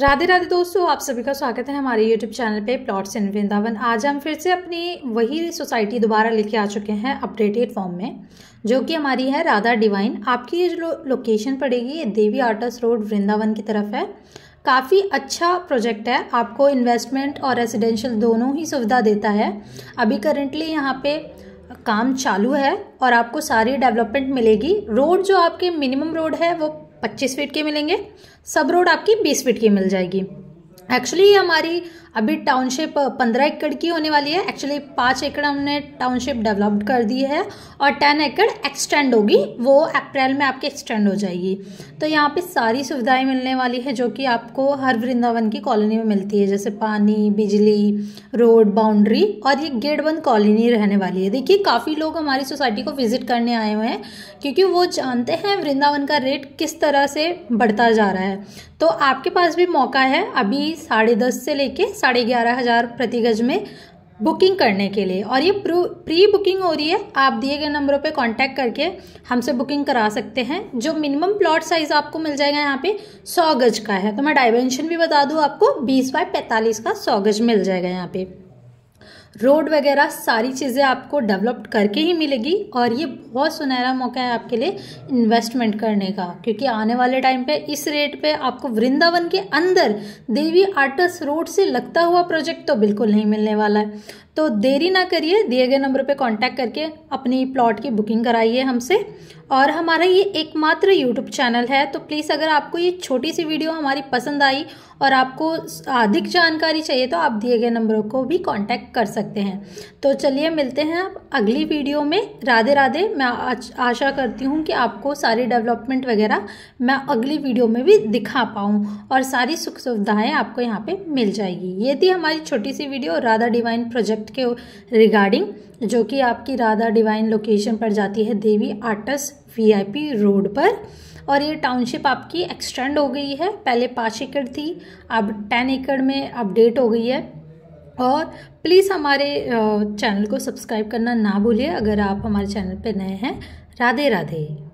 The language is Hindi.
राधे राधे दोस्तों आप सभी का स्वागत है हमारे यूट्यूब चैनल पे प्लॉट्स इन वृंदावन आज हम फिर से अपनी वही सोसाइटी दोबारा लेके आ चुके हैं अपडेटेड फॉर्म में जो कि हमारी है राधा डिवाइन आपकी ये जो लोकेशन पड़ेगी ये देवी आर्टस रोड वृंदावन की तरफ है काफ़ी अच्छा प्रोजेक्ट है आपको इन्वेस्टमेंट और रेसिडेंशियल दोनों ही सुविधा देता है अभी करेंटली यहाँ पर काम चालू है और आपको सारी डेवलपमेंट मिलेगी रोड जो आपके मिनिमम रोड है वो पच्चीस फीट की मिलेंगे सब रोड आपकी बीस फीट की मिल जाएगी एक्चुअली हमारी अभी टाउनशिप पंद्रह एकड़ की होने वाली है एक्चुअली पाँच एकड़ हमने टाउनशिप डेवलप्ड कर दी है और टेन एकड़ एक्सटेंड होगी वो अप्रैल में आपके एक्सटेंड हो जाएगी तो यहाँ पे सारी सुविधाएं मिलने वाली है जो कि आपको हर वृंदावन की कॉलोनी में मिलती है जैसे पानी बिजली रोड बाउंड्री और ये गेट बंद कॉलोनी रहने वाली है देखिए काफ़ी लोग हमारी सोसाइटी को विज़िट करने आए हुए हैं क्योंकि वो जानते हैं वृंदावन का रेट किस तरह से बढ़ता जा रहा है तो आपके पास भी मौका है अभी साढ़े दस से लेके साढ़े ग्यारह हज़ार प्रति गज में बुकिंग करने के लिए और ये प्री बुकिंग हो रही है आप दिए गए नंबरों पे कांटेक्ट करके हमसे बुकिंग करा सकते हैं जो मिनिमम प्लॉट साइज़ आपको मिल जाएगा यहाँ पे सौ गज का है तो मैं डायमेंशन भी बता दूँ आपको बीस बाय पैंतालीस का सौ गज मिल जाएगा यहाँ पे रोड वगैरह सारी चीज़ें आपको डेवलप करके ही मिलेगी और ये बहुत सुनहरा मौका है आपके लिए इन्वेस्टमेंट करने का क्योंकि आने वाले टाइम पे इस रेट पे आपको वृंदावन के अंदर देवी आर्टस रोड से लगता हुआ प्रोजेक्ट तो बिल्कुल नहीं मिलने वाला है तो देरी ना करिए दिए गए नंबर पे कांटेक्ट करके अपनी प्लॉट की बुकिंग कराइए हमसे और हमारा ये एकमात्र यूट्यूब चैनल है तो प्लीज़ अगर आपको ये छोटी सी वीडियो हमारी पसंद आई और आपको अधिक जानकारी चाहिए तो आप दिए गए नंबरों को भी कांटेक्ट कर सकते हैं तो चलिए मिलते हैं आप अगली वीडियो में राधे राधे मैं आशा करती हूँ कि आपको सारी डेवलपमेंट वगैरह मैं अगली वीडियो में भी दिखा पाऊँ और सारी सुख सुविधाएँ आपको यहाँ पर मिल जाएगी ये थी हमारी छोटी सी video Radha divine project project के रिगार्डिंग जो कि आपकी राधा डिवाइन लोकेशन पर जाती है देवी आटस वीआईपी रोड पर और ये टाउनशिप आपकी एक्सटेंड हो गई है पहले पाँच एकड़ थी अब टेन एकड़ में अपडेट हो गई है और प्लीज़ हमारे चैनल को सब्सक्राइब करना ना भूलिए अगर आप हमारे चैनल पर नए हैं राधे राधे